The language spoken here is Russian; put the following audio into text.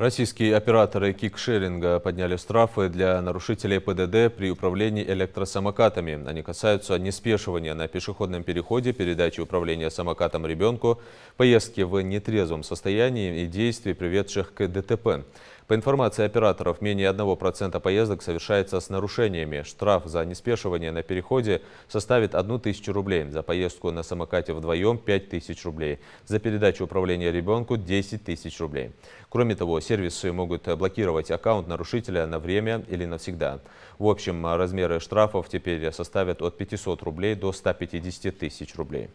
Российские операторы кикшеринга подняли штрафы для нарушителей ПДД при управлении электросамокатами. Они касаются неспешивания на пешеходном переходе, передачи управления самокатом ребенку, поездки в нетрезвом состоянии и действий, приведших к ДТП. По информации операторов, менее 1% поездок совершается с нарушениями. Штраф за неспешивание на переходе составит 1 тысячу рублей, за поездку на самокате вдвоем 5 тысяч рублей, за передачу управления ребенку 10 тысяч рублей. Кроме того, сервисы могут блокировать аккаунт нарушителя на время или навсегда. В общем, размеры штрафов теперь составят от 500 рублей до 150 тысяч рублей.